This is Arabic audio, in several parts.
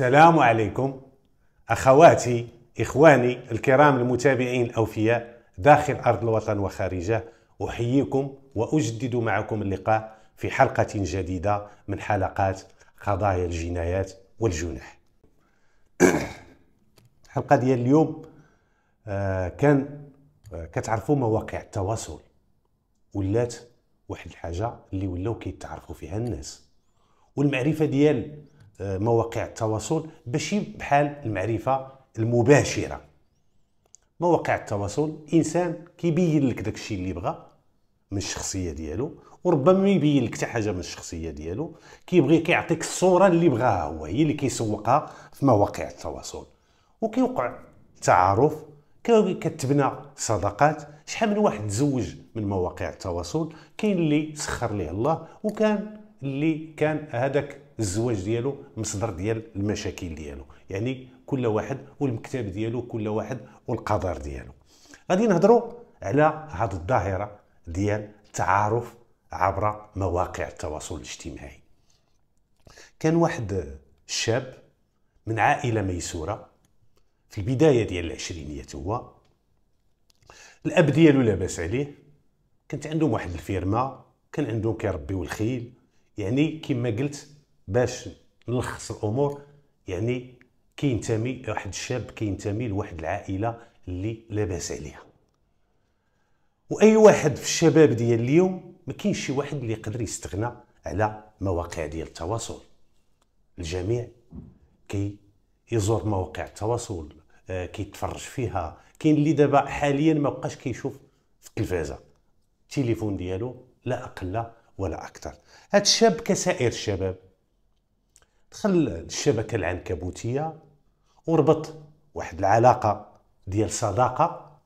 السلام عليكم اخواتي اخواني الكرام المتابعين الاوفياء داخل ارض الوطن وخارجه احييكم واجدد معكم اللقاء في حلقه جديده من حلقات قضايا الجنايات والجنح الحلقه ديال اليوم آه، كان آه، كتعرفوا مواقع التواصل ولات واحد الحاجه اللي ولاو كيتعرفوا فيها الناس والمعرفه ديال مواقع التواصل ماشي بحال المعرفه المباشره مواقع التواصل انسان كيبين لك داكشي اللي بغى من الشخصيه ديالو وربما ما يبين لك حتى حاجه من الشخصيه ديالو كيبغي كيعطيك الصوره اللي بغاها هو هي اللي كيسوقها في مواقع التواصل وكيوقع تعارف كتبنى صداقات شحال من واحد تزوج من مواقع التواصل كاين اللي سخر ليه الله وكان اللي كان هذاك الزواج ديالو مصدر ديال المشاكل ديالو يعني كل واحد والمكتب ديالو كل واحد والقدر ديالو غادي نهضروا على هذه الظاهره ديال التعارف عبر مواقع التواصل الاجتماعي كان واحد الشاب من عائله ميسوره في البدايه ديال العشرينيات هو الاب ديالو لاباس عليه كانت عندهم واحد الفيرما كان عندهم كيربيو الخيل يعني كما قلت باش نلخص الامور يعني كينتمي واحد الشاب كينتمي لواحد العائله اللي لاباس عليها واي واحد في الشباب ديال اليوم ما كاينش شي واحد اللي يقدر يستغنى على مواقع ديال التواصل الجميع كي يزور مواقع التواصل آه، كيتفرج فيها كاين اللي دابا حاليا ما بقاش كيشوف في التلفازه التليفون ديالو لا اقل ولا اكثر هذا الشاب كسائر الشباب دخل الشبكه العنكبوتيه وربط واحد العلاقه ديال صداقه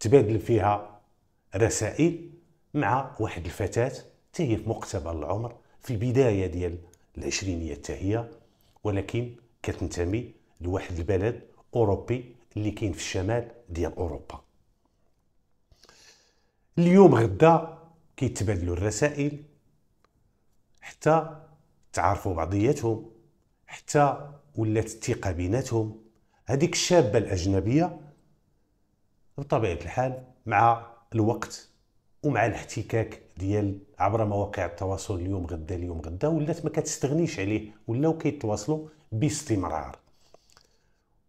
تبادل فيها رسائل مع واحد الفتاه تهي في مقتبل العمر في البدايه ديال العشرينيه تهي ولكن كتنتمي لواحد البلد اوروبي اللي كاين في الشمال ديال اوروبا اليوم غدا كيتبادلوا الرسائل حتى تعرفوا بعضياتهم حتى ولات الثقه بيناتهم هذيك الشابه الاجنبيه بطبيعه الحال مع الوقت ومع الاحتكاك ديال عبر مواقع التواصل اليوم غدا اليوم غدا ولات ما كتستغنيش عليه ولاو كيتواصلوا باستمرار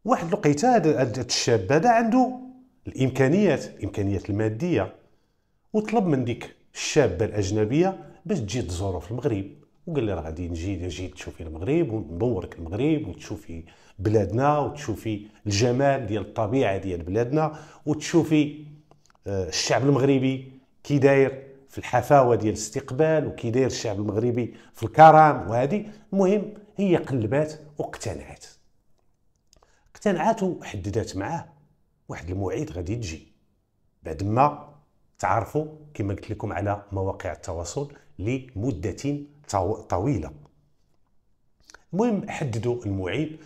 واحد الوقيته هذا الشاب هذا عنده الامكانيات الامكانيات الماديه وطلب من ديك الشابه الاجنبيه باش تجي تزورو في المغرب وقال لي راه غادي نجي نجي تشوفي المغرب ونبورك المغرب وتشوفي بلادنا وتشوفي الجمال ديال الطبيعه ديال بلادنا وتشوفي آه، الشعب المغربي كي داير في الحفاوه ديال الاستقبال وكي داير الشعب المغربي في الكرم وهذه المهم هي قلبات واقتنعت اقتنعات وحددات معاه واحد الموعد غادي تجي بعد ما تعرفوا كما قلت لكم على مواقع التواصل لمده طويله المهم حددوا المعيد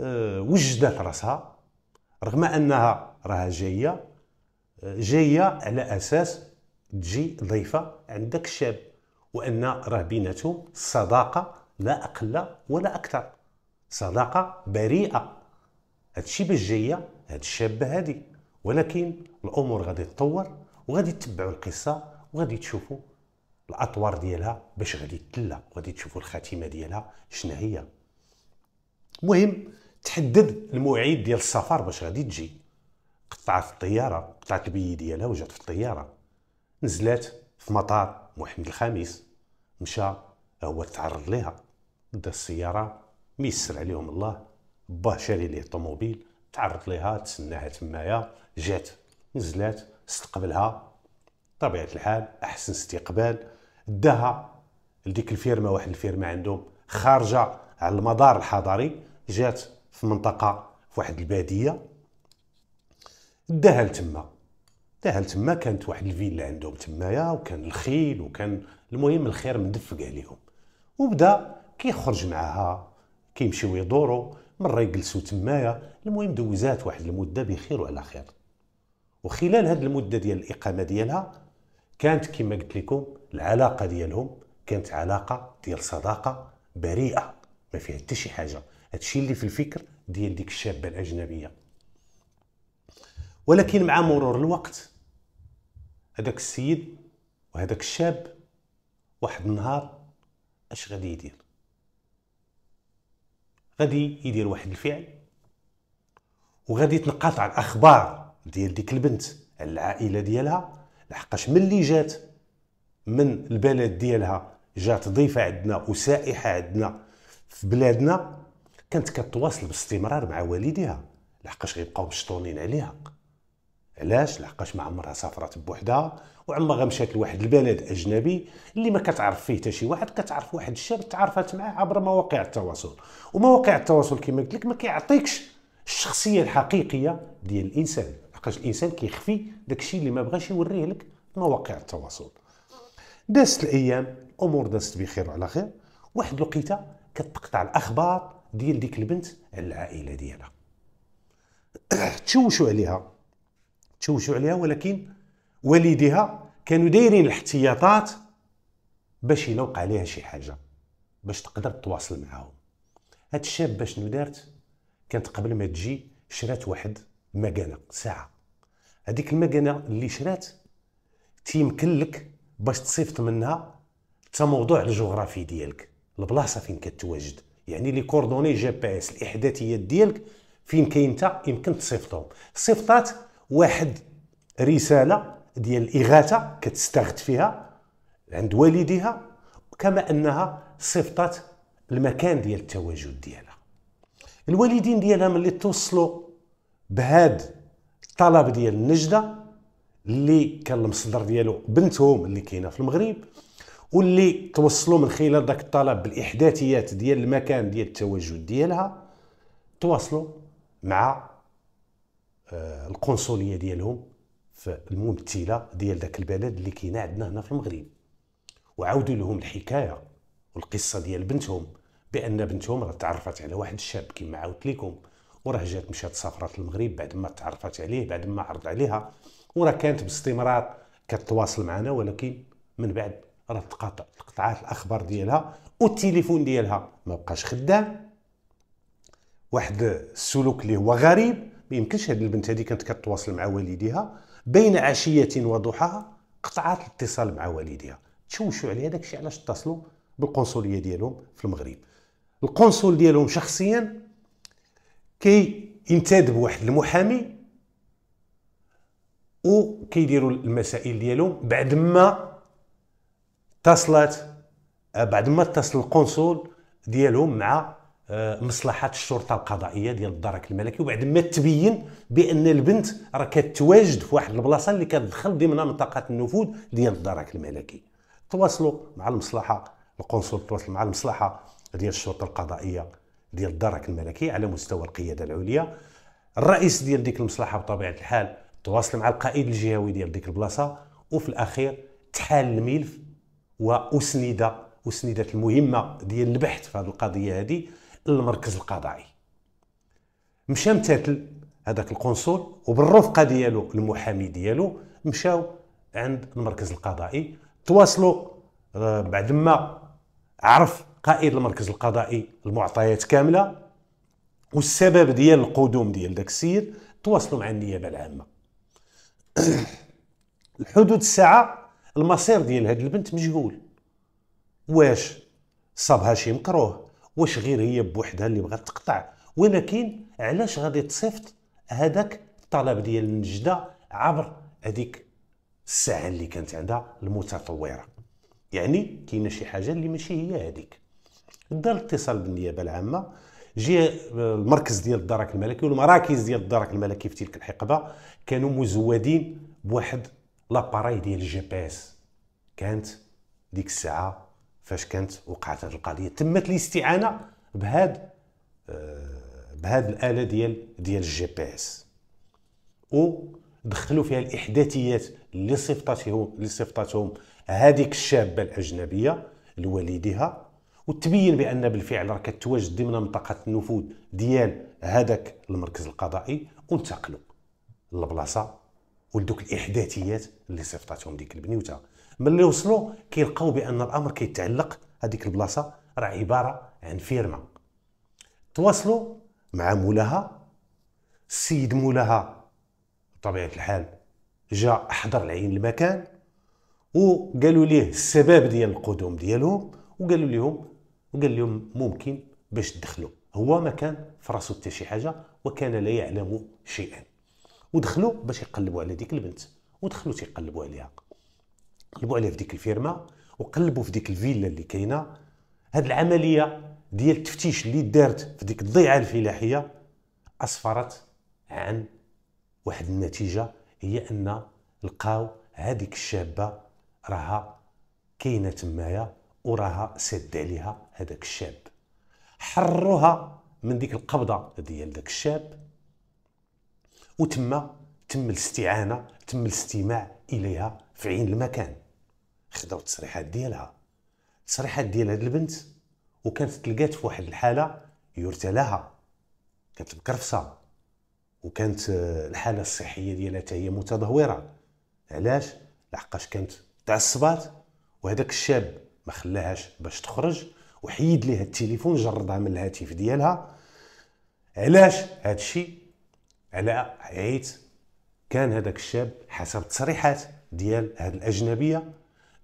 آه، وجدات راسها رغم انها راها جايه آه، جايه على اساس تجي ضيفه عندك الشاب وان راه بيناتهم صداقه لا اقل ولا اكثر صداقه بريئه هادشي باش جايه هاد الشابه هادي ولكن الامور غادي تطور وغادي تتبعوا القصه وغادي تشوفوا الاطوار ديالها باش غادي تلا وغادي تشوفوا الخاتمه ديالها شنو هي المهم تحدد الموعد ديال السفر باش غادي تجي قطعت الطياره قطعت البي ديالها وجات في الطياره نزلات في مطار محمد الخامس مشى هو تعرض ليها دا السياره ميسر عليهم الله با شاري ليه الطوموبيل تعرض ليها تسناها تمايا جات نزلات استقبلها طبيعه الحال احسن استقبال داها لديك الفيرمه واحد الفيرمه عندهم خارجه على المدار الحضري جات في منطقه في واحد الباديه داها لتما داها لتما كانت واحد الفيلا عندهم تمايا وكان الخيل وكان المهم الخير مدفق عليهم وبدا كيخرج معاها كيمشيو يدورو مره يجلسوا تمايا المهم دوزات واحد المده بخير وعلى خير وخلال هذه المده ديال الاقامه ديالها كانت كما قلت لكم العلاقه ديالهم كانت علاقه ديال صداقه بريئه ما فيها حتى شي حاجه هادشي اللي في الفكر ديال ديك الشابه الاجنبيه ولكن مع مرور الوقت هذاك السيد وهذاك الشاب واحد النهار اش غادي يدير غادي يدير واحد الفعل وغادي تنقطع الاخبار ديال ديك البنت على العائله ديالها لحقاش ملي جات من البلد ديالها جات ضيفه عندنا وسائحه عندنا في بلادنا كانت كتواصل باستمرار مع والديها لحقاش غيبقاو مشطونين عليها علاش لحقاش ما عمرها سافرت بوحدها وعمرها مشات لواحد البلد اجنبي اللي ما كتعرف فيه حتى شي واحد كتعرف واحد الشاب تعرفت معاه عبر مواقع التواصل ومواقع التواصل كما قلت لك ما كيعطيكش الشخصيه الحقيقيه ديال الانسان لحقاش الانسان كيخفي داكشي اللي ما بغاش يوريه لك مواقع التواصل دازت الايام الامور دازت بخير وعلى خير واحد الوقيته كتقطع الاخبار ديال ديك البنت على العائله ديالها تشوشوا عليها تشوشوا عليها ولكن والديها كانوا دايرين الاحتياطات باش الا وقع ليها شي حاجه باش تقدر تواصل معاهم هاد الشابه شنو دارت كانت قبل ما تجي شرات واحد مكانه ساعه هذيك المكانه اللي شرات تيمكن لك باش تصيفط منها حتى موضوع الجغرافي ديالك البلاصه فين كتواجد يعني لي كوردوني جي بي اس الاحداثيات ديالك فين كاين انت يمكن تصيفطهم صيفطات واحد رساله ديال الاغاثه كتستغت فيها عند والديها كما انها صيفطات المكان ديال التواجد ديالها الوالدين ديالها ملي توصلوا بهاد الطلب ديال النجده اللي كان المصدر ديالو بنتهم اللي كاينه في المغرب واللي توصلوا من خلال ذاك الطلب بالاحداثيات ديال المكان ديال التواجد ديالها تواصلوا مع آه، القنصليه ديالهم في الممثله ديال ذاك البلد اللي كاينه عندنا هنا في المغرب وعاودوا لهم الحكايه والقصه ديال بنتهم بان بنتهم راه تعرفت على واحد الشاب كما عاودت لكم وراه جات مشات سافرات المغرب بعد ما تعرفت عليه بعد ما عرض عليها وراه كانت باستمرار كتواصل معنا ولكن من بعد راه تقاطع تقطعات الاخبار ديالها والتليفون ديالها ما بقاش خدام واحد السلوك اللي هو غريب ما يمكنش هاد البنت هذه كانت كتواصل مع والديها بين عشيه وضحاها قطعات الاتصال مع والديها تشوشوا عليها داكشي علاش اتصلوا بالقنصليه ديالهم في المغرب القنصل ديالهم شخصيا كي ينتدب واحد المحامي وكيديروا المسائل ديالهم بعد ما اتصلت بعد ما اتصل القنصل ديالهم مع آه، مصلحه الشرطه القضائيه ديال الدرك الملكي وبعد ما تبين بان البنت راه كتواجد في واحد البلاصه اللي كتدخل ضمن منطقه النفوذ ديال الدرك الملكي تواصلوا مع المصلحه القنصل تواصل مع المصلحه ديال الشرطه القضائيه ديال الدرك الملكي على مستوى القياده العليا الرئيس ديال ديك المصلحه بطبيعه الحال تواصل مع القائد الجهوي ديال ديك البلاصه وفي الاخير تحال الملف واسند اسندت المهمه ديال البحث في هذه القضيه هذه للمركز القضائي مشى امتثل هذاك القنصل وبالرفقه ديالو المحامي ديالو مشاو عند المركز القضائي تواصلوا آه، بعد ما عرف قائد المركز القضائي المعطيات كامله والسبب ديال القدوم ديال داك السيد تواصلوا مع النيابه العامه الحدود الساعه المصير ديال هاد البنت مجهول واش صابها شي مكروه واش غير هي بوحدها اللي بغات تقطع ولكن علاش غادي تصيفط هذاك الطلب ديال النجده عبر هذيك الساعه اللي كانت عندها المتطوره يعني كاينه شي حاجه اللي ماشي هي هذيك دار اتصال بالنيابه العامه جي آه، المركز ديال الدرك الملكي والمراكز ديال الدرك الملكي في تلك الحقبه كانوا مزودين بواحد لاباراي ديال الجي بي اس كانت ديك الساعه فاش كانت وقعت هذه القضيه تمت الاستعانه بهاد آه، بهاد الاله ديال ديال الجي بي اس ودخلوا فيها الاحداثيات اللي صيفطتهم اللي صيفطتهم هذيك الشابه الاجنبيه لوالدها وتبين بان بالفعل راه كتواجد ضمن منطقه النفوذ ديال هذاك المركز القضائي وانتقلوا للبلاصه ولدوك الاحداثيات اللي صيفطاتهم ديك البنيوته ملي وصلوا كيلقاو بان الامر كيتعلق هذيك البلاصه راه عباره عن فيرما تواصلوا مع مولاها السيد مولاها بطبيعه الحال جا حضر العين المكان وقالوا ليه السبب ديال القدوم ديالهم وقالوا لهم وقال لهم ممكن باش تدخلوا هو ما كان في راسو حتى شي حاجه وكان لا يعلم شيئا ودخلوا باش يقلبوا على ديك البنت ودخلوا تيقلبوا عليها قلبوا عليها في ديك الفيرما وقلبوا في ديك الفيلا اللي كاينه هاد العمليه ديال التفتيش اللي دارت في ديك الضيعه الفلاحيه اسفرت عن واحد النتيجه هي ان لقاو هذيك الشابه راها كاينه تمايا وراها سد عليها هذاك الشاب حرروها من ديك القبضه ديال داك الشاب وتما تم الاستعانه تم الاستماع اليها في عين المكان خداو التصريحات ديالها التصريحات ديال هاد البنت وكانت تلقات في واحد الحاله يرتى لها كانت مكرفسه وكانت آه، الحاله الصحيه ديالها حتى هي متدهوره علاش لحقاش كانت تعصبات وهذاك الشاب ما خلاهاش باش تخرج وحيد ليها التليفون جردها من الهاتف ديالها علاش هذا الشيء على عيت كان هذاك الشاب حسب التصريحات ديال هذه الاجنبيه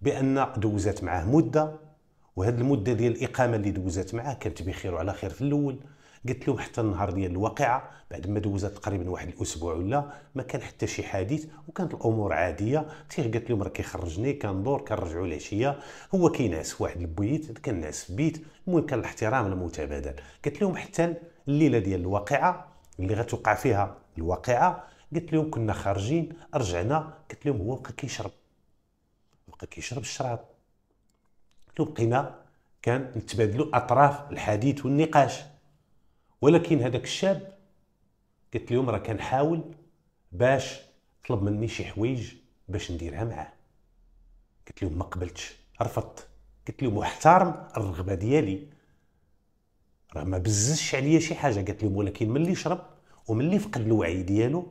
بان دوزات معاه مده وهذه المده ديال الاقامه اللي دوزات معاه كانت بخير وعلى خير في الاول قالت لهم حتى النهار ديال الواقعه بعد ما دوزت تقريبا واحد الاسبوع ولا ما كان حتى شي حديث وكانت الامور عاديه تيغ قالت لهم راه كيخرجني كندور كنرجعوا العشيه هو كينعس واحد البيت كنعس في بيت المهم كان الاحترام المتبادل قالت لهم حتى الليله ديال الواقعه اللي غتوقع فيها الواقعه قالت لهم كنا خارجين رجعنا قالت لهم هو بقى كيشرب بقى كيشرب الشراب قلت لهم بقينا كان نتبادلوا اطراف الحديث والنقاش ولكن هذاك الشاب قلت اليوم راه كنحاول باش طلب مني شي حوايج باش نديرها معاه قلت لهم ما قبلتش رفضت قلت لهم محترم الرغبه ديالي راه ما بزش عليا شي حاجه قلت لهم ولكن ملي شرب وملي فقد الوعي ديالو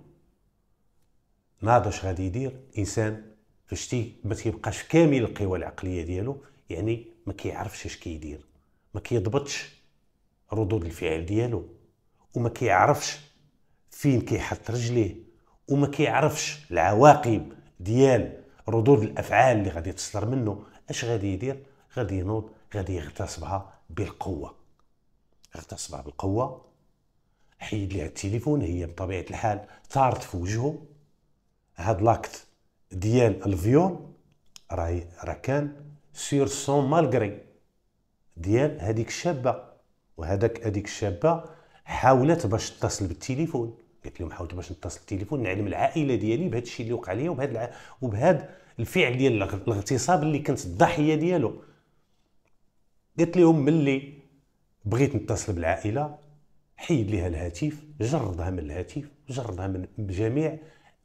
ناض اش غادي يدير انسان فشتي ما تيبقاش كامل القوى العقليه ديالو يعني ما كيعرفش اش كيدير ما كيضبطش ردود الفعل ديالو وما كيعرفش فين كيحط رجليه وما كيعرفش العواقب ديال ردود الافعال اللي غادي تصدر منه اش غادي يدير غادي ينوض غادي يغتصبها بالقوه اغتصبها بالقوه حيد ليها التليفون هي بطبيعه الحال طارت في وجهه هاد لاكت ديال الفيول راه راه كان سور سون مالغري ديال هذيك الشابه وهذاك هذيك الشابه حاولت باش تتصل بالتليفون قالت لهم حاولت باش نتصل بالتليفون نعلم العائله ديالي بهذا الشيء اللي وقع لي وبهذا الع... وبهذا الفعل ديال الاغتصاب اللي كنت الضحيه ديالو قالت لهم ملي بغيت نتصل بالعائله حيد ليها الهاتف جردها من الهاتف جردها من جميع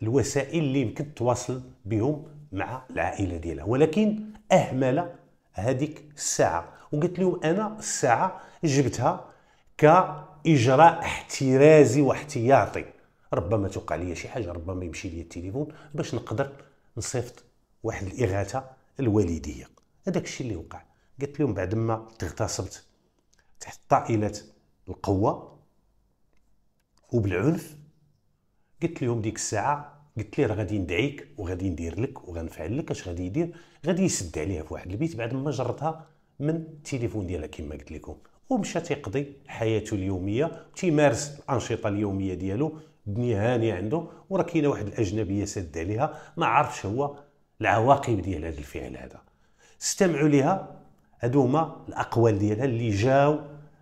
الوسائل اللي يمكن تواصل بهم مع العائله ديالها ولكن اهمل هذيك الساعه وقلت لهم انا الساعه جبتها كاجراء احترازي واحتياطي ربما توقع لي شي حاجه ربما يمشي لي التليفون باش نقدر نصيفط واحد الاغاثه الوالديه هذاك الشيء اللي وقع قلت لهم بعد ما تغتصبت تحت طائله القوه وبالعنف قلت لهم ديك الساعه قلت ليه راه غادي ندعيك وغادي ندير لك وغنفعل لك اش غادي يدير غادي يسد عليها في واحد البيت بعد ما جرتها من التليفون ديالها كما قلت لكم ومشى تيقضي حياته اليوميه تيمارس الانشطه اليوميه ديالو الدنيا هانيه عنده وراه كاينه واحد الاجنبيه سد عليها ما عرفش هو العواقب ديال هذا الفعل هذا استمعوا لها هادو هما الاقوال ديالها اللي جاو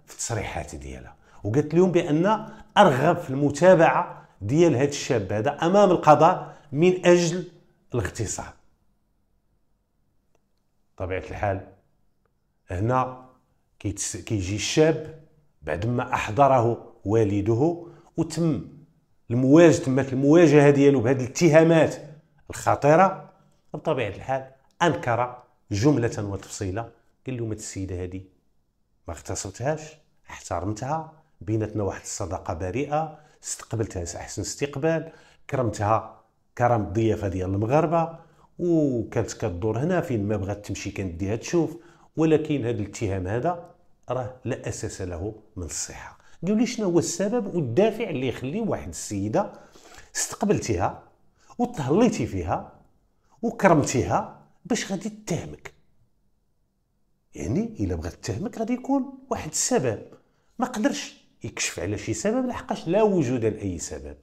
في التصريحات ديالها وقالت لهم بان ارغب في المتابعه ديال هذا الشاب هذا امام القضاء من اجل الاغتصاب طبيعه الحال هنا كيجي الشاب بعد ما احضره والده وتم المواجهه تمت المواجهه ديالو بهذه الاتهامات الخطيره بطبيعه الحال انكر جمله وتفصيله قال لهم السيده هذه ما اغتصبتهاش احترمتها بيناتنا واحد الصداقه بريئه استقبلتها احسن استقبال كرمتها كرم الضيافه ديال المغاربه وكانت كدور هنا فين ما بغات تمشي كنديها تشوف ولكن هذا الاتهام هذا راه لا اساس له من الصحه قالوا لي شنو هو السبب والدافع اللي يخلي واحد السيده استقبلتيها وتهليتي فيها وكرمتيها باش غادي تتهمك يعني الا بغات تتهمك غادي يكون واحد السبب ما قدرش يكشف على شي سبب لحقاش لا وجود لاي سبب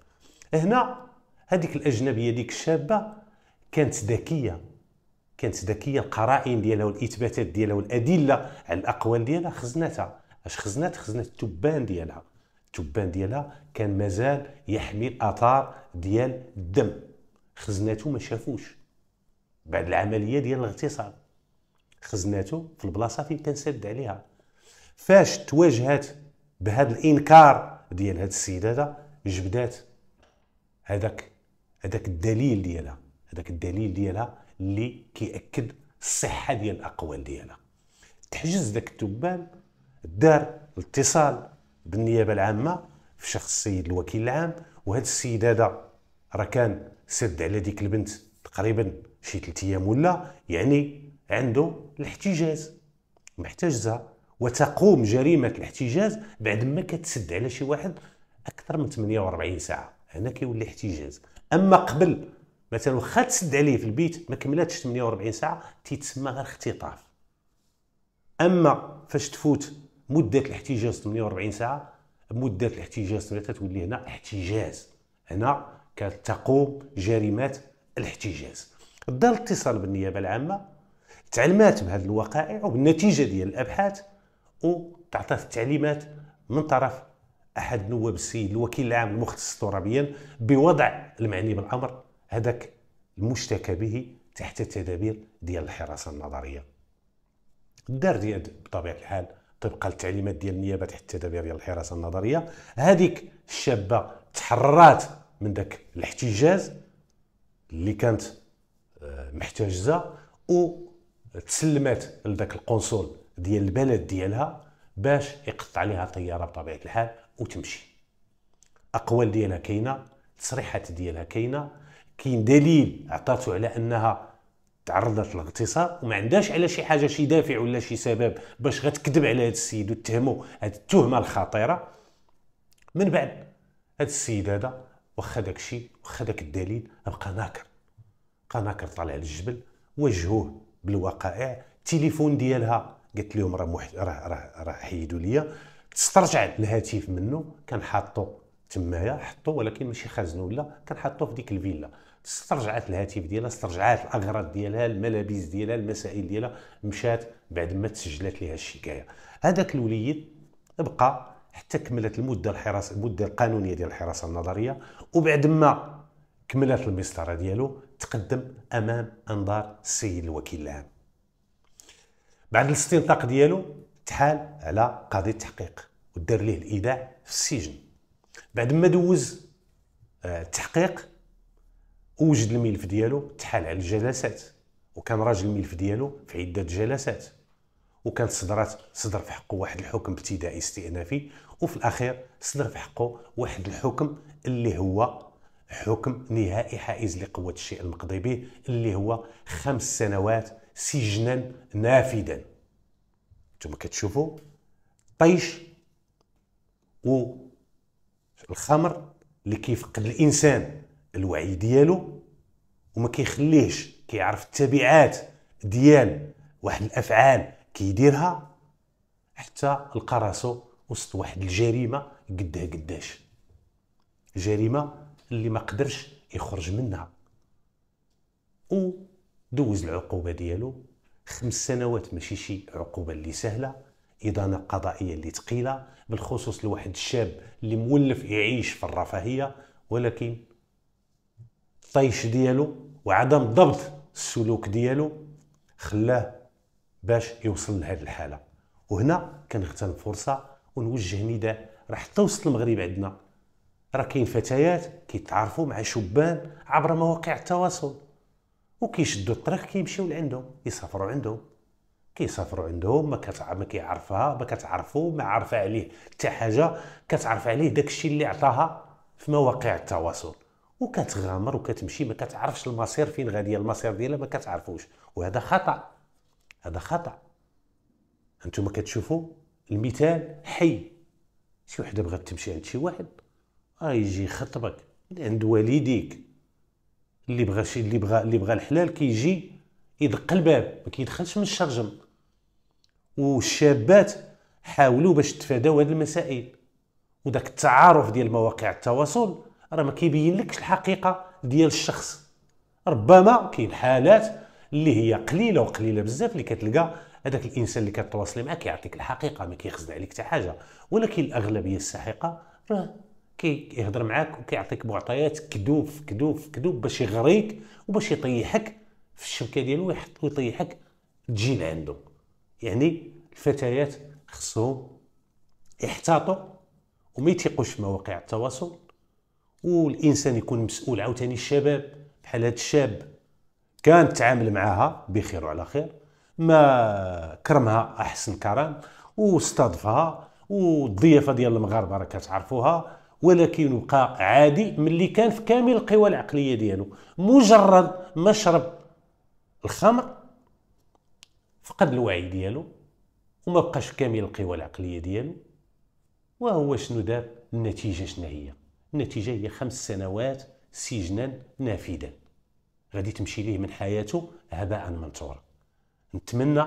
هنا هذيك الاجنبيه ديك الشابه كانت ذكيه كانت ذكيه القرائن ديالها والاثباتات ديالها والادله على الاقوال ديالها خزنتها اش خزنات خزنات التبان ديالها التبان ديالها كان مازال يحمي الاثار ديال الدم خزناته ما شافوش بعد العمليه ديال الاغتصاب خزناته في البلاصه فين كان سد عليها فاش تواجهت بهذا الانكار ديال هاد السيد هذا جبدات هذاك هذاك الدليل ديالها هذاك الدليل ديالها اللي كيأكد الصحه ديال الاقوال ديالها تحجز ذاك التبان دار الاتصال بالنيابه العامه في شخص السيد الوكيل العام وهذا السيد هذا راه كان سد على ديك البنت تقريبا شي ثلاث ايام ولا يعني عنده الاحتجاز محتجزها وتقوم جريمه الاحتجاز بعد ما كتسد على شي واحد اكثر من 48 ساعه هنا كيولي احتجاز اما قبل مثلا واخا تسد عليه في البيت ما كملاتش 48 ساعه تيتسمى غير اختطاف اما فاش تفوت مده الاحتجاز 48 ساعه مده الاحتجاز تولي هنا احتجاز هنا كتقوم جريمات الاحتجاز دار الاتصال بالنيابه العامه تعلمات بهذه الوقائع وبالنتيجه ديال الابحاث وتعطات التعليمات من طرف احد نواب السيد الوكيل العام المختص ترابيا بوضع المعني بالامر هذاك المشتكى به تحت التدابير ديال الحراسه النظريه الدار ديال بطبيعه الحال طبقا التعليمات ديال النيابه تحت التدابير ديال الحراسه النظريه هذيك الشابه تحررات من ذاك الاحتجاز اللي كانت آه، محتجزه وتسلمات لذاك القنصل ديال البلد ديالها باش يقطع عليها الطياره بطبيعه الحال وتمشي اقوال ديالها كاينه تصريحات ديالها كاينه كاين دليل عطاتو على انها تعرضت للاغتصاب وما عندهاش على شي حاجه شي دافع ولا شي سبب باش غتكذب على هذا السيد وتهمو هذه التهمه الخطيره من بعد هذا السيد هذا واخا داكشي واخا داك الدليل بقى ناكر بقى ناكر طالع للجبل وجهوه بالوقائع التليفون ديالها قالت لهم راه محت... راه راه حيدوا ليا تسترجع الهاتف منه كان حاطو تمايا حطو ولكن ماشي خازن ولا كان حاطو في ديك الفيلا استرجعت الهاتف ديالها استرجعت الاغراض ديالها الملابس ديالها المسائل ديالها مشات بعد ما تسجلت لها الشكايه هذاك الوليد بقى حتى كملت المده الحراسه المده القانونيه ديال الحراسه النظريه وبعد ما كملت المسطره ديالو تقدم امام انظار السيد الوكيل العام بعد الاستنطاق ديالو تحال على قاضي التحقيق ودار ليه الايداع في السجن بعد ما دوز آه، التحقيق وجد الملف ديالو تحال على الجلسات وكان راجل الملف ديالو في عده جلسات وكانت صدرات صدر في حقه واحد الحكم ابتدائي استئنافي وفي الاخير صدر في حقه واحد الحكم اللي هو حكم نهائي حائز لقوه الشيء المقضي به اللي هو خمس سنوات سجنا نافذا انتم كتشوفوا طيش و الخمر اللي كيفقد الانسان الوعي ديالو وما كيخليهش كيعرف التبعات ديال واحد الافعال كيديرها حتى لقى راسو وسط واحد الجريمه قدها قداش جريمه اللي ما قدرش يخرج منها ودوز العقوبه ديالو خمس سنوات ماشي شي عقوبه اللي سهله إدانة قضائية اللي ثقيلة بالخصوص لواحد الشاب اللي مولف يعيش في الرفاهية ولكن الطيش ديالو وعدم ضبط السلوك ديالو خلاه باش يوصل لهذه الحاله وهنا كنغتنم فرصه ونوجه نداء راه حتى وسط المغرب عندنا راه كاين فتيات كيتعرفوا مع شبان عبر مواقع التواصل وكيشدوا الطريق كيمشيو لعندهم يسافروا عندهم كيسافروا عندهم ما كتع... ما كيعرفها ما كتعرفوا ما عارفه عليه حتى حاجه كتعرف عليه داكشي اللي عطاها في مواقع التواصل وكتغامر وكتمشي ما كتعرفش المصير فين غادي المصير ديالها ما كتعرفوش وهذا خطا هذا خطا انتم كتشوفوا المثال حي شي وحده بغات تمشي عند شي واحد آه، يجي يخطبك عند والديك اللي بغى شي اللي بغى اللي بغى الحلال كيجي كي يدق الباب ما كيدخلش من الشرجم والشابات حاولوا باش تفاداو هذه المسائل وداك التعارف ديال مواقع التواصل راه ما كيبين لكش الحقيقه ديال الشخص ربما كاين حالات اللي هي قليله وقليله بزاف اللي كتلقى هذاك الانسان اللي كتواصلي معاه كيعطيك الحقيقه ما كيخزن عليك حتى حاجه ولكن الاغلبيه الساحقه راه كيهضر معاك وكيعطيك معطيات كذوب كذوب كذوب باش يغريك وباش يطيحك في الشبكه ديالو ويحط ويطيحك تجي لعندو يعني الفتيات خصهم يحتاطوا وما يتيقوش في مواقع التواصل والانسان يكون مسؤول عاوتاني الشباب بحال هذا الشاب كان تعامل معها بخير وعلى خير ما كرمها احسن كرم واستضفها والضيافه ديال المغاربه راه كتعرفوها ولكن بقى عادي ملي كان في كامل القوى العقليه ديالو مجرد ما شرب الخمر فقد الوعي ديالو وما بقاش كامل القوى العقليه ديالو وهو شنو دار النتيجه شنو هي النتيجة هي خمس سنوات سجنا نافذا غادي تمشي ليه من حياته هباء منثورا نتمنى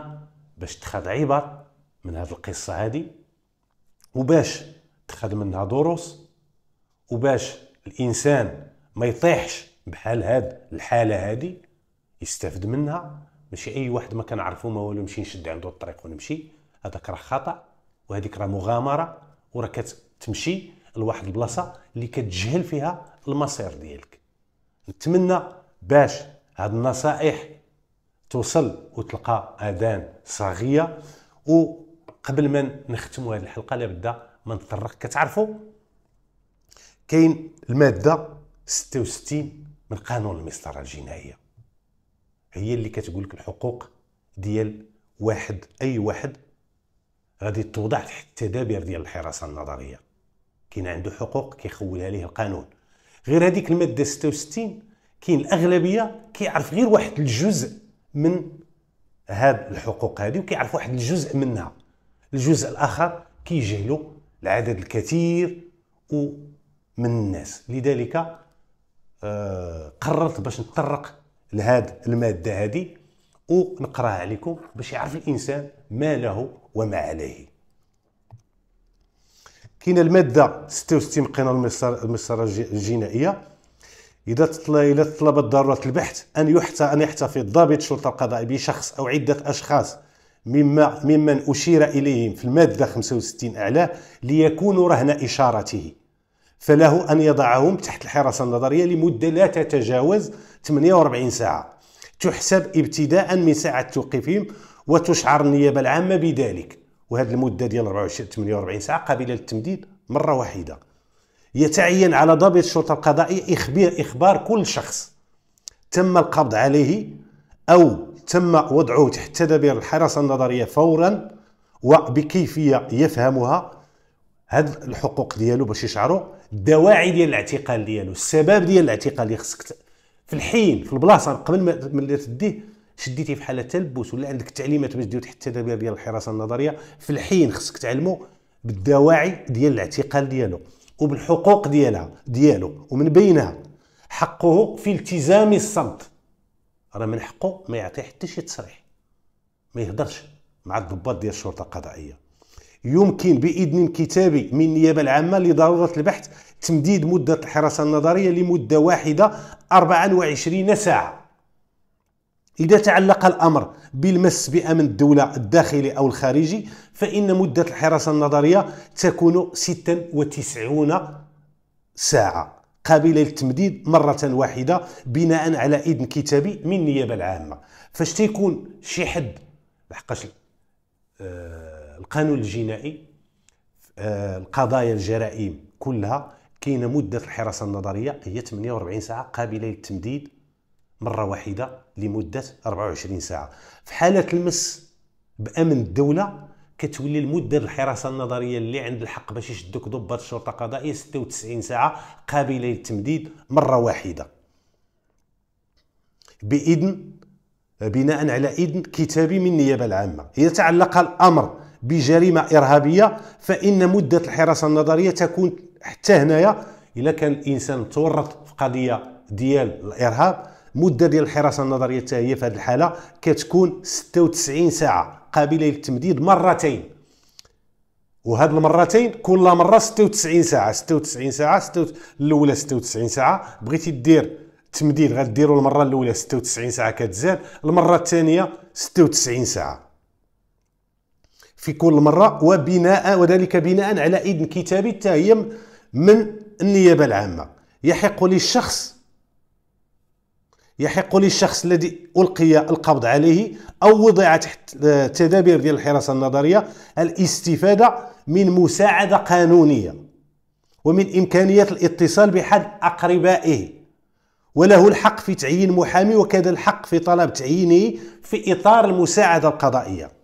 باش تخد عبر من هذه القصة هذه وباش تخد منها دروس وباش الإنسان ما يطيحش بحال هاد الحالة هذه يستافد منها ماشي أي واحد ما كنعرفو ما والو نمشي نشد عنده الطريق ونمشي هذاك راه خطأ وهذيك راه مغامرة وراه كتمشي لواحد البلاصه اللي كتجهل فيها المصير ديالك نتمنى باش هاد النصائح توصل وتلقى اذان صاغيه وقبل ما نختموا هذه الحلقه لابد ما نطرق كتعرفوا كاين الماده 66 من قانون المسطره الجنائيه هي اللي كتقول لك الحقوق ديال واحد اي واحد غادي توضع تحت التدابير ديال الحراسه النظريه كاين عنده حقوق كيخولها ليه القانون غير هذيك الماده 66 كاين الاغلبيه كيعرف غير واحد الجزء من هاد الحقوق هذه وكيعرف واحد الجزء منها الجزء الاخر كيجهلوا العدد الكثير ومن الناس لذلك آه، قررت باش نتطرق لهاد الماده هذه ونقراها عليكم باش يعرف الانسان ما له وما عليه كاين الماده 66 من قانون المسار الجنائيه اذا اذا طلبت ضروره البحث ان يحتى ان يحتفظ ضابط الشرطه القضائيه بشخص او عده اشخاص مما ممن اشير اليهم في الماده 65 اعلاه ليكونوا رهن اشارته فله ان يضعهم تحت الحراسه النظريه لمده لا تتجاوز 48 ساعه تحسب ابتداء من ساعه توقيفهم وتشعر النيابه العامه بذلك وهذه المده ديال 24 48 ساعه قابله للتمديد مره واحده يتعين على ضابط الشرطه القضائيه اخبار اخبار كل شخص تم القبض عليه او تم وضعه تحت تدابير الحراسه النظريه فورا وبكيفيه يفهمها هاد الحقوق ديالو باش يشعروا الدواعي ديال الاعتقال ديالو السبب ديال الاعتقال اللي خصك في الحين في البلاصه قبل ما تديه شديتي في حاله تلبس ولا عندك تعليمات باش ديرو تحت التدابير ديال الحراسه النظريه في الحين خصك تعلمو بالدواعي ديال الاعتقال ديالو وبالحقوق ديالها ديالو ومن بينها حقه في التزام الصمت راه من حقه ما يعطي حتى شي تصريح ما يهضرش مع الضباط ديال الشرطه القضائيه يمكن باذن كتابي من النيابه العامه لضروره البحث تمديد مده الحراسه النظريه لمده واحده 24 ساعه إذا تعلق الأمر بالمس بأمن الدولة الداخلي أو الخارجي فإن مدة الحراسة النظرية تكون 96 ساعة قابلة للتمديد مرة واحدة بناء على إذن كتابي من النيابة العامة فاش تيكون شي حد لحقاش آه، القانون الجنائي آه، القضايا الجرائم كلها كاينه مده الحراسه النظريه هي 48 ساعه قابله للتمديد مرة واحدة لمدة 24 ساعة في حالة المس بأمن الدولة كتولي المده الحراسه النظريه اللي عند الحق باش يشدوك ضباط الشرطه القضائية 96 ساعه قابله للتمديد مره واحده باذن بناء على اذن كتابي من النيابه العامه اذا تعلق الامر بجريمه ارهابيه فان مده الحراسه النظريه تكون حتى هنايا إذا كان الانسان تورط في قضيه ديال الارهاب مده ديال الحراسه النظريه حتى هي في هذه الحاله كتكون 96 ساعه قابله للتمديد مرتين وهاد المرتين كل مره 96 ساعه 96 ساعه 96 الاولى 96 ساعه بغيتي دير تمديد غديرو المره الاولى 96 ساعه كتزاد المره الثانيه 96 ساعه في كل مره وبناء وذلك بناء على اذن كتابي حتى هي من النيابه العامه يحق للشخص يحق للشخص الذي ألقي القبض عليه أو وضع تحت تدابير ديال الحراسة النظرية الاستفادة من مساعدة قانونية ومن إمكانية الاتصال بحد أقربائه وله الحق في تعيين محامي وكذا الحق في طلب تعيينه في إطار المساعدة القضائية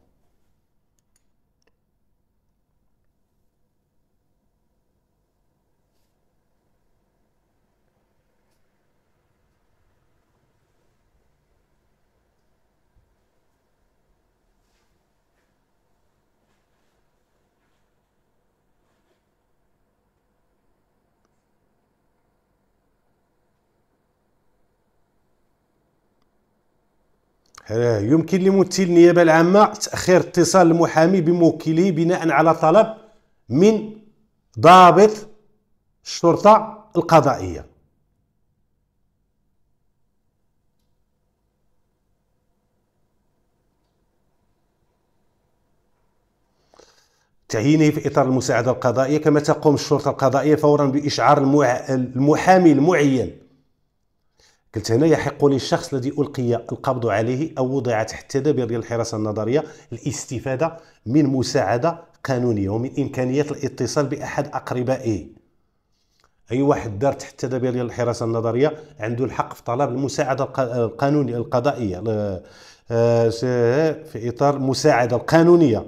يمكن لممثل النيابه العامه تاخير اتصال المحامي بموكله بناء على طلب من ضابط الشرطه القضائيه تعيينه في اطار المساعده القضائيه كما تقوم الشرطه القضائيه فورا باشعار المحامي المعين قلت هنا يحق للشخص الذي ألقي القبض عليه أو وضع تحت تدابير ديال الحراسة النظرية الاستفادة من مساعدة قانونية ومن إمكانية الاتصال بأحد أقربائه أي واحد دار تحت تدابير ديال الحراسة النظرية عنده الحق في طلب المساعدة القانونية القضائية آه، في إطار المساعدة القانونية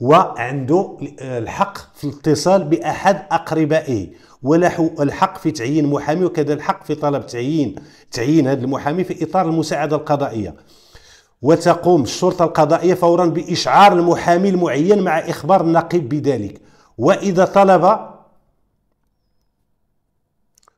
وعنده آه، الحق في الاتصال بأحد أقربائه ونحو الحق في تعيين محامي وكذا الحق في طلب تعيين تعيين هذا المحامي في اطار المساعده القضائيه وتقوم الشرطه القضائيه فورا باشعار المحامي المعين مع اخبار النقيب بذلك واذا طلب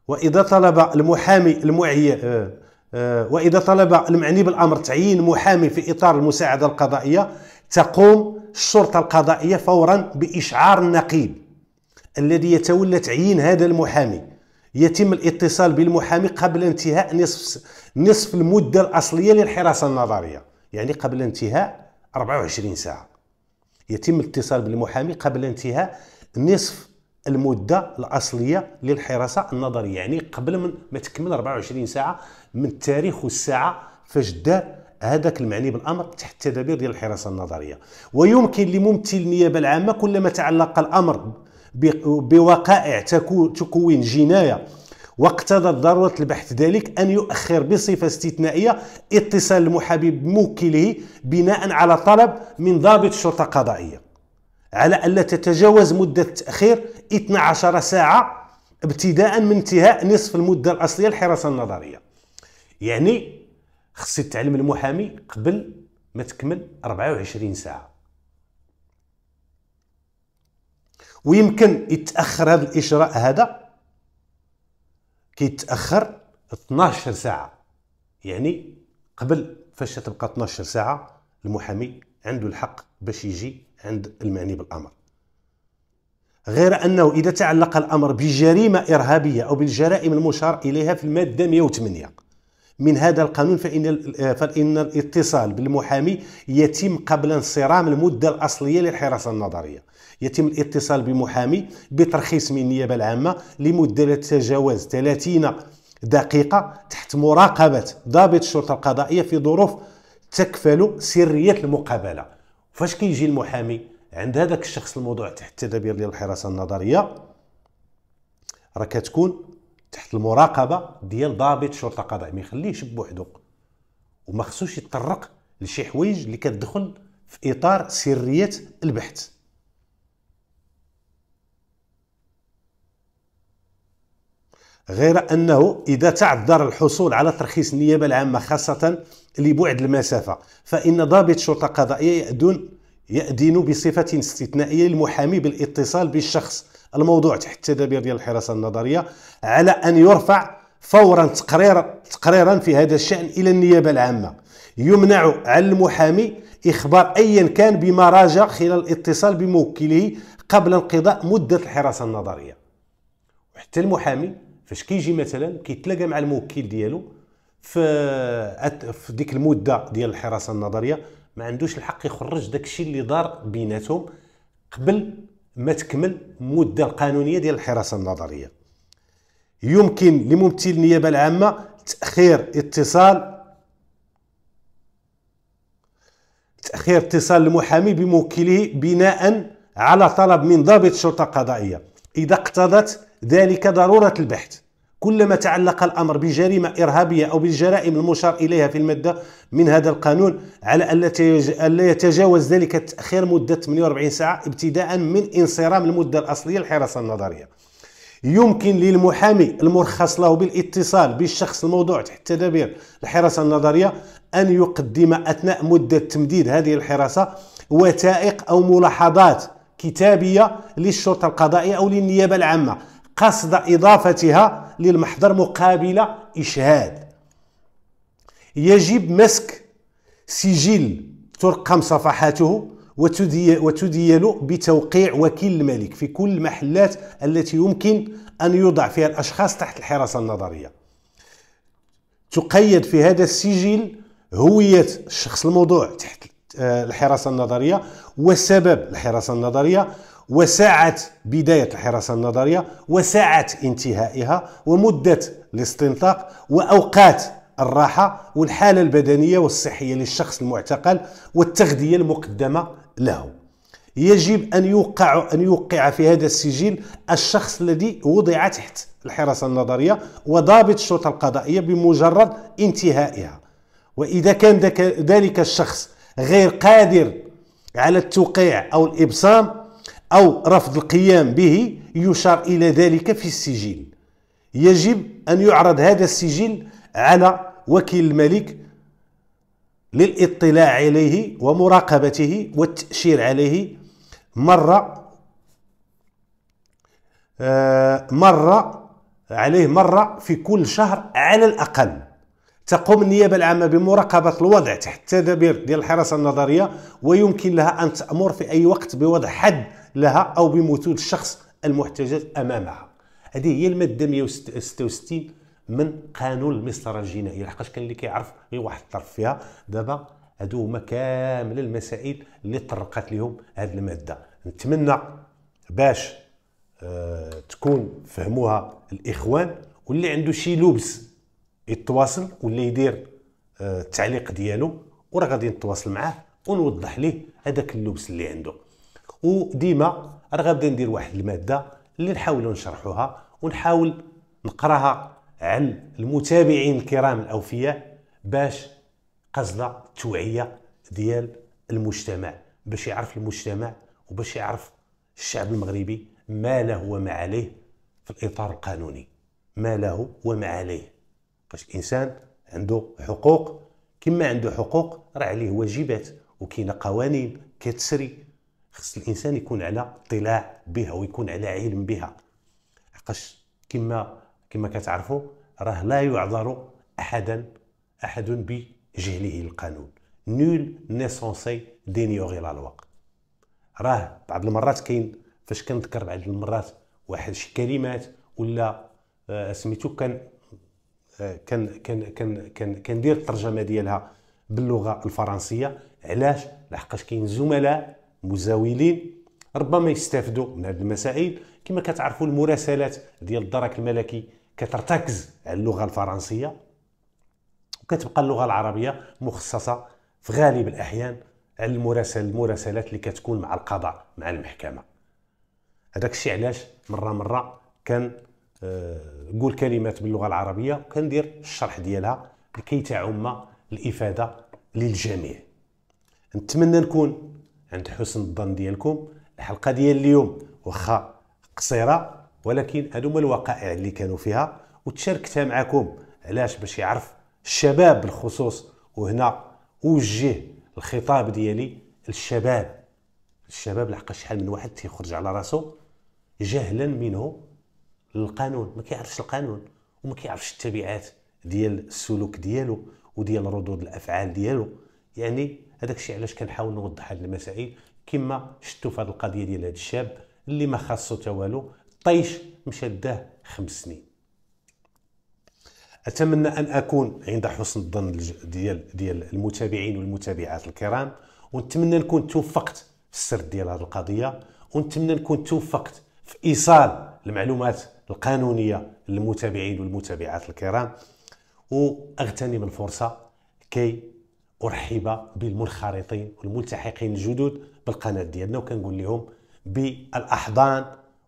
واذا طلب المحامي المعين آه، آه، واذا طلب المعني بالامر تعيين محامي في اطار المساعده القضائيه تقوم الشرطه القضائيه فورا باشعار النقيب الذي يتولى تعيين هذا المحامي يتم الاتصال بالمحامي قبل انتهاء نصف نصف المده الاصليه للحراسه النظريه يعني قبل انتهاء 24 ساعه يتم الاتصال بالمحامي قبل انتهاء نصف المده الاصليه للحراسه النظريه يعني قبل من ما تكمل 24 ساعه من التاريخ والساعه فاش دار هذاك المعني بالامر تحت التدابير ديال الحراسه النظريه ويمكن لممثل النيابه العامه كلما تعلق الامر بوقائع تكون جناية واقتضت ضرورة البحث ذلك أن يؤخر بصفة استثنائية اتصال المحامي بموكله بناء على طلب من ضابط شرطة قضائية على ألا تتجاوز مدة التأخير 12 ساعة ابتداء من انتهاء نصف المدة الأصلية للحراسة النظرية يعني خصي تعلم المحامي قبل ما تكمل 24 ساعة ويمكن يتاخر هذا الاشراء هذا كيتاخر 12 ساعه يعني قبل فاش تبقى 12 ساعه المحامي عنده الحق باش يجي عند المعني بالامر غير انه اذا تعلق الامر بجريمه ارهابيه او بالجرائم المشار اليها في الماده 108 من هذا القانون فإن آه، فإن الاتصال بالمحامي يتم قبل انصرام المدة الأصلية للحراسة النظرية يتم الاتصال بمحامي بترخيص من النيابه العامه لمده تتجاوز 30 دقيقه تحت مراقبه ضابط الشرطه القضائيه في ظروف تكفل سريه المقابله فاش كيجي المحامي عند هذاك الشخص الموضوع تحت التدابير ديال الحراسه النظريه راه كتكون تحت المراقبه ديال ضابط الشرطه القضائيه ما يخليهش بوحدو وما خصوش يتطرق لشي حوايج اللي كتدخل في اطار سريه البحث غير أنه إذا تعذر الحصول على ترخيص النيابة العامة خاصة لبعد المسافة فإن ضابط شرطة قضائية يأذن يأذن بصفة استثنائية للمحامي بالاتصال بالشخص الموضوع تحت التدابير ديال الحراسة النظرية على أن يرفع فورا تقريرا تقريرا في هذا الشأن إلى النيابة العامة يمنع على المحامي إخبار أيا كان بما راجع خلال الاتصال بموكله قبل انقضاء مدة الحراسة النظرية وحتى المحامي فاش كيجي مثلا كيتلاقى مع الموكل ديالو في في ديك المده ديال الحراسه النظريه ما عندوش الحق يخرج داك الشيء اللي دار بيناتهم قبل ما تكمل المده القانونيه ديال الحراسه النظريه يمكن لممثل النيابه العامه تاخير اتصال تاخير اتصال المحامي بموكله بناء على طلب من ضابط شرطه قضائيه اذا اقتضت ذلك ضرورة البحث كلما تعلق الأمر بجريمة إرهابية أو بالجرائم المشار إليها في المادة من هذا القانون على ألا يتجاوز ذلك التأخير مدة 48 ساعة ابتداء من انصرام المدة الأصلية للحراسة النظرية يمكن للمحامي المرخص له بالاتصال بالشخص الموضوع تحت تدابير الحراسة النظرية أن يقدم أثناء مدة تمديد هذه الحراسة وثائق أو ملاحظات كتابية للشرطة القضائية أو للنيابة العامة قصد إضافتها للمحضر مقابل إشهاد يجب مسك سجل ترقم صفحاته وتديل بتوقيع وكيل الملك في كل المحلات التي يمكن أن يوضع فيها الأشخاص تحت الحراسة النظرية تقيد في هذا السجل هوية الشخص الموضوع تحت آه، الحراسة النظرية وسبب الحراسة النظرية وساعة بداية الحراسة النظرية وساعة انتهائها ومدة الاستنطاق وأوقات الراحة والحالة البدنية والصحية للشخص المعتقل والتغذية المقدمة له يجب أن يوقع, أن يوقع في هذا السجل الشخص الذي وضع تحت الحراسة النظرية وضابط الشرطة القضائية بمجرد انتهائها وإذا كان ذلك الشخص غير قادر على التوقيع أو الإبصام أو رفض القيام به يشار إلى ذلك في السجل يجب أن يعرض هذا السجل على وكيل الملك للاطلاع عليه ومراقبته والتأشير عليه مرة آه، مرة عليه مرة في كل شهر على الأقل تقوم النيابة العامة بمراقبة الوضع تحت التدابير ديال الحراسة النظرية ويمكن لها أن تأمر في أي وقت بوضع حد لها او بمثول الشخص المحتجز امامها هذه هي الماده 166 من قانون المسطره الجنائيه لحقاش كان اللي كيعرف غير واحد الطرف فيها دابا هادو هما كامل المسائل اللي طرقت لهم هذه الماده نتمنى باش آه، تكون فهموها الاخوان واللي عنده شي لبس يتواصل ولا يدير آه، التعليق ديالو وراه غادي نتواصل معاه ونوضح ليه هذاك اللبس اللي عنده وديما راه ندير واحد الماده اللي نحاولوا نشرحوها ونحاول نقراها عن المتابعين الكرام الاوفياء باش قصد التوعيه ديال المجتمع باش يعرف المجتمع وباش يعرف الشعب المغربي ما له وما عليه في الاطار القانوني ما له وما عليه فاش الانسان عنده حقوق كما عنده حقوق راه عليه واجبات وكاينه قوانين كتسري خص الانسان يكون على اطلاع بها ويكون على علم بها لحقاش كما كما كتعرفوا راه لا يعذر احدا احد بجهله القانون نول ني سونسي دينيوغي لا لوا راه بعض المرات كاين فاش كنذكر بعض المرات واحد شي كلمات ولا آه، سميتو كان آه، كان كان كان كان كندير الترجمه ديالها باللغه الفرنسيه علاش لحقاش كاين زملاء مزاولين ربما يستافدوا من هذه المسائل كما كتعرفوا المراسلات ديال الدرك الملكي كترتكز على اللغه الفرنسيه وكتبقى اللغه العربيه مخصصه في غالب الاحيان على المراسل المراسلات اللي كتكون مع القضاء مع المحكمه هذاك الشيء علاش مره مره كان آه، نقول كلمات باللغه العربيه وكندير الشرح ديالها لكي تعم الافاده للجميع نتمنى نكون عند حسن الظن ديالكم الحلقه ديال اليوم واخا قصيره ولكن هادو الوقائع اللي كانوا فيها وتشاركتها معكم علاش باش يعرف الشباب بالخصوص وهنا اوجه الخطاب ديالي للشباب الشباب لحق شحال من واحد تيخرج على راسو جهلا منه للقانون ما كيعرفش القانون وما كيعرفش التبعات ديال السلوك ديالو وديال ردود الافعال ديالو يعني هذاك الشيء علاش كنحاول نوضح هذه المسائل كما شفتوا في هذه القضيه ديال هذا الشاب اللي ما خاصو حتى والو طيش مشى داه خمس سنين اتمنى ان اكون عند حسن الظن ديال ديال المتابعين والمتابعات الكرام ونتمنى نكون توفقت في السرد ديال هذه القضيه ونتمنى نكون توفقت في ايصال المعلومات القانونيه للمتابعين والمتابعات الكرام واغتنم الفرصه كي ارحب بالمنخرطين والملتحقين الجدد بالقناه ديالنا وكنقول لهم بالاحضان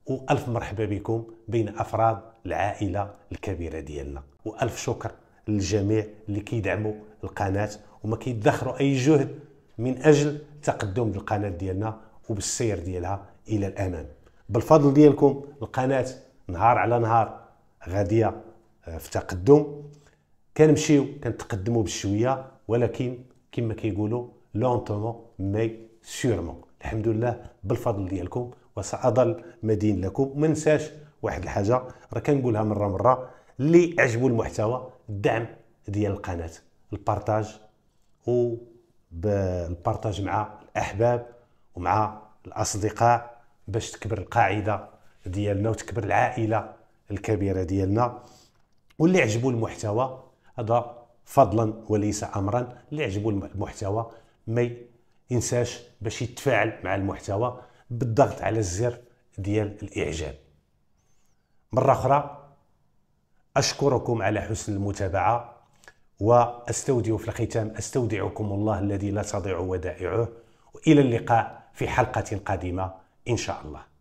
والف مرحبا بكم بين افراد العائله الكبيره ديالنا والف شكر للجميع اللي كيدعموا القناه وما كيدخروا اي جهد من اجل تقدم القناه ديالنا وبالسير ديالها الى الامام بالفضل ديالكم القناه نهار على نهار غاديه آه، في تقدم كنمشيو كنتقدموا بالشويه ولكن كما كيقولوا لونتومون مي سيرمون الحمد لله بالفضل ديالكم وساظل مدين لكم ما ننساش واحد الحاجه راه كنقولها مره مره اللي عجبو المحتوى الدعم ديال القناه البارتاج و بالبارتاج مع الاحباب ومع الاصدقاء باش تكبر القاعده ديالنا وتكبر العائله الكبيره ديالنا واللي عجبو المحتوى هذا فضلا وليس امرا اللي يعجبو المحتوى ما ينساش باش يتفاعل مع المحتوى بالضغط على الزر ديال الاعجاب مره اخرى اشكركم على حسن المتابعه واستودع في الختام استودعكم الله الذي لا تضيع ودائعه والى اللقاء في حلقه قادمه ان شاء الله